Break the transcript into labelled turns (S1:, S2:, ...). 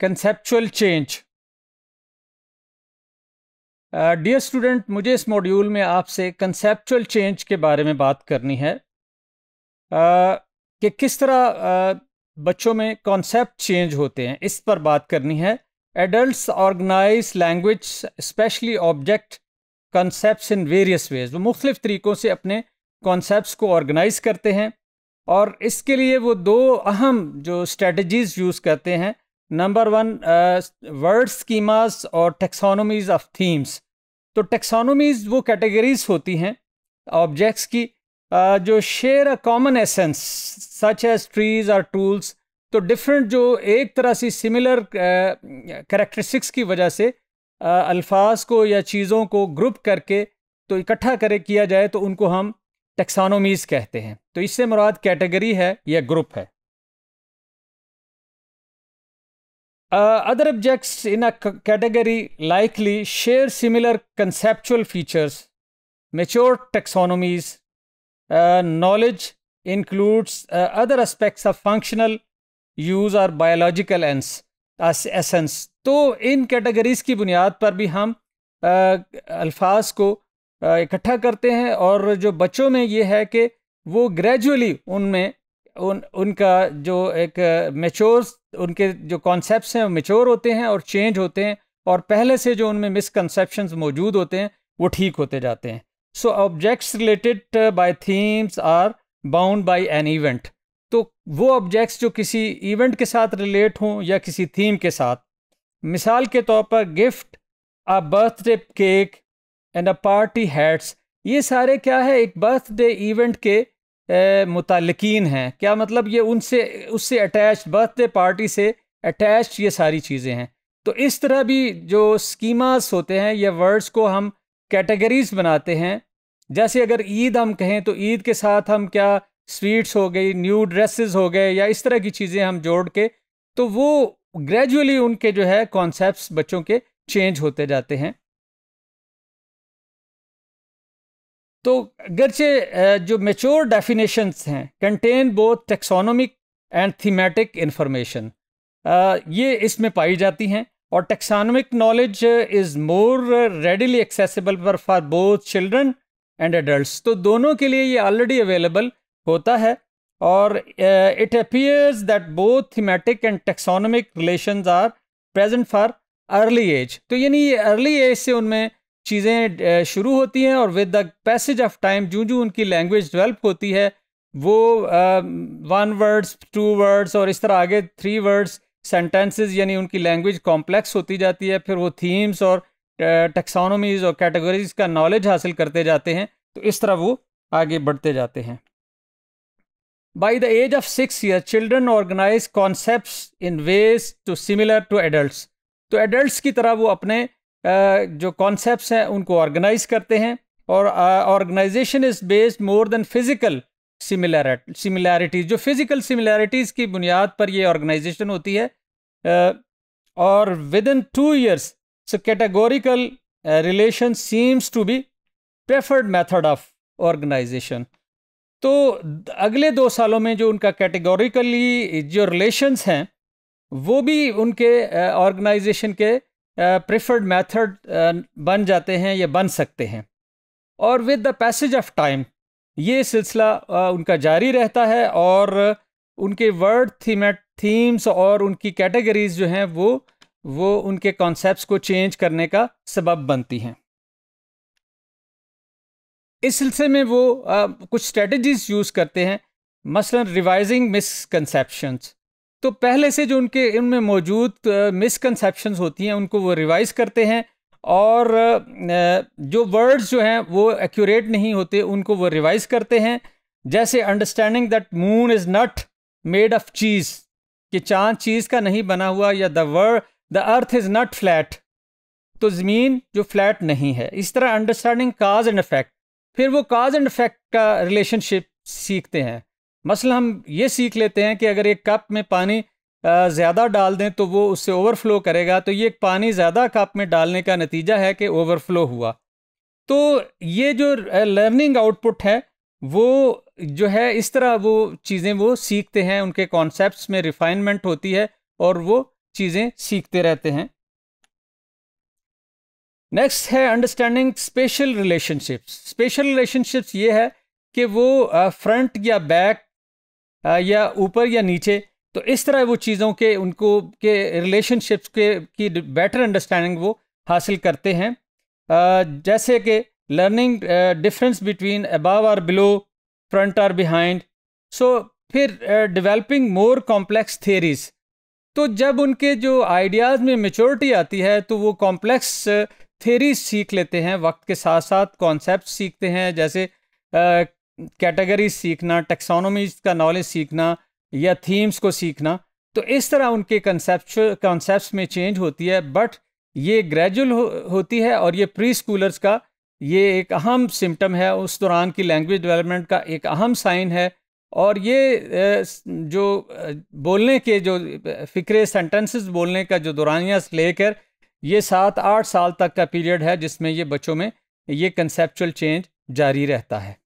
S1: Conceptual change dear student मुझे इस module में आपसे कंसेप्चुअल चेंज के बारे में बात करनी है uh, कि किस तरह uh, बच्चों में कॉन्सेप्ट चेंज होते हैं इस पर बात करनी है adult organize language specially object concept in various ways वो मुख्तलिफ तरीक़ों से अपने कॉन्सेप्ट को ऑर्गेनाइज करते हैं और इसके लिए वो दो अहम जो स्ट्रेटजीज़ यूज़ करते हैं नंबर वन वर्ड स्कीमास और टेक्सोनोमीज ऑफ थीम्स तो टेक्सोनोमीज वो कैटेगरीज होती हैं ऑब्जेक्ट्स की uh, जो share a common essence such as trees और टूल्स तो डिफरेंट जो एक तरह से सिमिलर करेक्टरिस्टिक्स uh, की वजह से uh, अल्फाज को या चीज़ों को ग्रुप करके तो इकट्ठा करे किया जाए तो उनको हम टेक्सानोमीज़ कहते हैं तो इससे मुराद कैटेगरी है या ग्रुप है Uh, other objects in a category likely share similar conceptual features, mature taxonomies. Uh, knowledge includes uh, other aspects of functional use or biological ends, as- essence. तो इन कैटेगरीज की बुनियाद पर भी हम अल्फाज को इकट्ठा करते हैं और जो बच्चों में ये है कि वो ग्रेजुअली उनमें उन उनका जो एक मेच्योर उनके जो कॉन्सेप्ट हैं वो मेच्योर होते हैं और चेंज होते हैं और पहले से जो उनमें मिसकनसेप्शन मौजूद होते हैं वो ठीक होते जाते हैं so objects related by themes are bound by an event तो वो ऑब्जेक्ट्स जो किसी इवेंट के साथ रिलेट हों या किसी थीम के साथ मिसाल के तौर पर gift a birthday cake and a party hats ये सारे क्या है एक बर्थडे इवेंट के मुतलकिन हैं क्या मतलब ये उनसे उससे अटैच बर्थडे पार्टी से अटैच ये सारी चीज़ें हैं तो इस तरह भी जो स्कीमास होते हैं या वर्ड्स को हम कैटेगरीज बनाते हैं जैसे अगर ईद हम कहें तो ईद के साथ हम क्या स्वीट्स हो गई न्यू ड्रेसेस हो गए या इस तरह की चीज़ें हम जोड़ के तो वो ग्रेजुअली उनके जो है कॉन्सेप्ट बच्चों के चेंज होते जाते हैं तो अगरचे जो मेच्योर डेफिनेशंस हैं contain both taxonomic and thematic information ये इसमें पाई जाती हैं और taxonomic knowledge is more readily accessible पर for both children and adult तो दोनों के लिए ये ऑलरेडी अवेलेबल होता है और it appears that both thematic and taxonomic relation are present for early age तो यानी ये अर्ली एज से उनमें चीज़ें शुरू होती हैं और with the passage of time जो जो उनकी लैंग्वेज डेवलप होती है वो वन वर्ड्स टू वर्ड्स और इस तरह आगे थ्री वर्ड्स सेंटेंसेस यानी उनकी लैंग्वेज कॉम्प्लेक्स होती जाती है फिर वो थीम्स और टेक्सोनोमीज uh, और कैटेगरीज का नॉलेज हासिल करते जाते हैं तो इस तरह वो आगे बढ़ते जाते हैं by the age of six year children organize concept in ways to similar to adult तो एडल्ट की तरह वो अपने जो कॉन्सेप्ट्स हैं उनको ऑर्गेनाइज करते हैं और organization is based more than physical similarities जो फिज़िकल सिमिलैरिटीज़ की बुनियाद पर ये ऑर्गेनाइजेशन होती है और within two years so categorical relation seems to be preferred method of organization तो अगले दो सालों में जो उनका कैटेगोरिकली जो रिलेशंस हैं वो भी उनके ऑर्गेनाइजेशन के प्रिफर्ड मेथड बन जाते हैं या बन सकते हैं और with the passage of time ये सिलसिला उनका जारी रहता है और उनके वर्ड थीमेट थीम्स और उनकी कैटेगरीज जो हैं वो वो उनके कॉन्सेप्ट्स को चेंज करने का सबब बनती हैं इस सिलसिले में वो आ, कुछ स्ट्रेटजीज यूज़ करते हैं मसलन रिवाइजिंग मिसकनसेप्शंस तो पहले से जो उनके उनमें मौजूद मिसकनसेप्शंस होती हैं उनको वो रिवाइज करते हैं और जो वर्ड्स जो हैं वो एक्यूरेट नहीं होते उनको वो रिवाइज करते हैं जैसे understanding that moon is not made of cheese कि चांद चीज़ का नहीं बना हुआ या the world the earth is not flat तो ज़मीन जो फ्लैट नहीं है इस तरह अंडरस्टैंडिंग काज एंड इफेक्ट फिर वो काज एंड इफेक्ट का रिलेशनशिप सीखते हैं मसला हम ये सीख लेते हैं कि अगर एक कप में पानी ज़्यादा डाल दें तो वो उससे ओवरफ्लो करेगा तो ये पानी ज़्यादा कप में डालने का नतीजा है कि ओवरफ्लो हुआ तो ये जो लर्निंग आउटपुट है वो जो है इस तरह वो चीज़ें वो सीखते हैं उनके कॉन्सेप्ट में रिफाइनमेंट होती है और वो चीज़ें सीखते रहते हैं नेक्स्ट है understanding spatial relationships spatial relationships ये है कि वो फ्रंट या बैक या ऊपर या नीचे तो इस तरह वो चीज़ों के उनको के रिलेशनशिप्स के की बेटर अंडरस्टैंडिंग वो हासिल करते हैं जैसे कि लर्निंग डिफरेंस बिटवीन अबव और बिलो फ्रंट और बिहाइंड सो फिर डेवलपिंग मोर कॉम्प्लेक्स थेरीज तो जब उनके जो आइडियाज़ में मेचोरिटी आती है तो वो कॉम्प्लेक्स थेरीज सीख लेते हैं वक्त के साथ साथ कॉन्सेप्ट सीखते हैं जैसे कैटेगरी सीखना टेक्सोनोमीज का नॉलेज सीखना या थीम्स को सीखना तो इस तरह उनके कंसेप्ट कॉन्सेप्ट में चेंज होती है बट ये ग्रेजुअल हो, होती है और ये प्री स्कूलर्स का ये एक अहम सिम्टम है उस दौरान की लैंग्वेज डेवलपमेंट का एक अहम साइन है और ये जो बोलने के जो फ़िक्रे सेंटेंसेस बोलने का जो दौरानिया लेकर ये सात आठ साल तक का पीरियड है जिसमें ये बच्चों में ये कंसेप्चुअल चेंज जारी रहता है